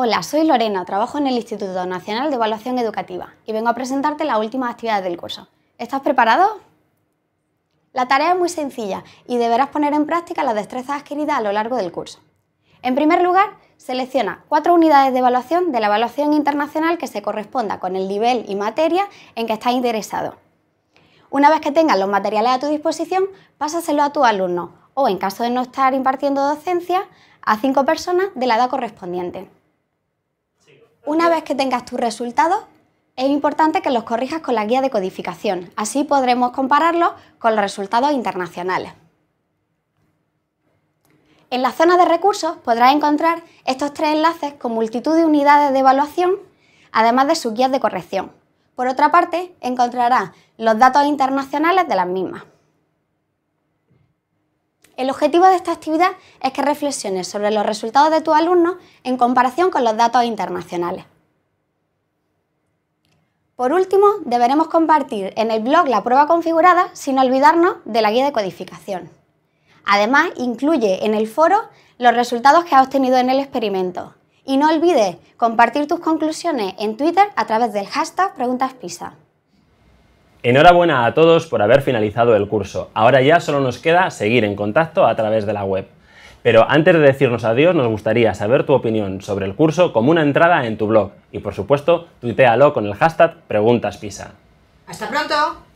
Hola, soy Lorena, trabajo en el Instituto Nacional de Evaluación Educativa y vengo a presentarte las últimas actividades del curso. ¿Estás preparado? La tarea es muy sencilla y deberás poner en práctica las destrezas adquiridas a lo largo del curso. En primer lugar, selecciona cuatro unidades de evaluación de la evaluación internacional que se corresponda con el nivel y materia en que estás interesado. Una vez que tengas los materiales a tu disposición, pásaselo a tu alumno o, en caso de no estar impartiendo docencia, a cinco personas de la edad correspondiente. Una vez que tengas tus resultados, es importante que los corrijas con la guía de codificación, así podremos compararlos con los resultados internacionales. En la zona de recursos podrás encontrar estos tres enlaces con multitud de unidades de evaluación, además de sus guías de corrección. Por otra parte, encontrarás los datos internacionales de las mismas. El objetivo de esta actividad es que reflexiones sobre los resultados de tus alumnos en comparación con los datos internacionales. Por último, deberemos compartir en el blog la prueba configurada sin olvidarnos de la guía de codificación. Además, incluye en el foro los resultados que has obtenido en el experimento. Y no olvides compartir tus conclusiones en Twitter a través del hashtag PreguntasPisa. Enhorabuena a todos por haber finalizado el curso. Ahora ya solo nos queda seguir en contacto a través de la web. Pero antes de decirnos adiós, nos gustaría saber tu opinión sobre el curso como una entrada en tu blog. Y por supuesto, tuitealo con el hashtag PreguntasPisa. ¡Hasta pronto!